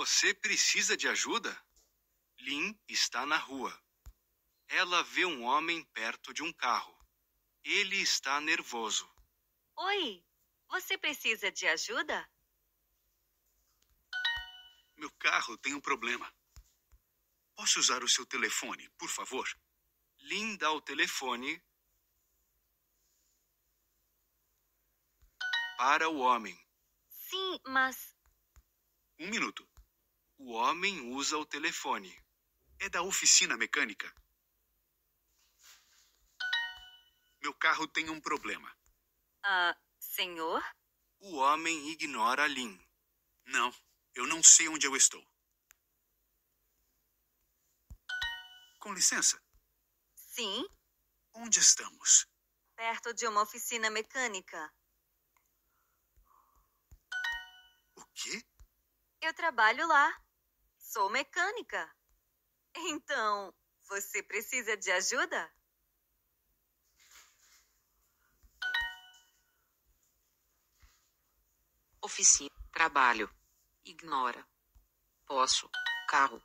Você precisa de ajuda? Lin está na rua. Ela vê um homem perto de um carro. Ele está nervoso. Oi, você precisa de ajuda? Meu carro tem um problema. Posso usar o seu telefone, por favor? Lin dá o telefone para o homem. Sim, mas. Um minuto. O homem usa o telefone. É da oficina mecânica. Meu carro tem um problema. Ah, senhor? O homem ignora a Lin. Não, eu não sei onde eu estou. Com licença. Sim. Onde estamos? Perto de uma oficina mecânica. O quê? Eu trabalho lá. Sou mecânica. Então, você precisa de ajuda? Oficina. Trabalho. Ignora. Posso. Carro.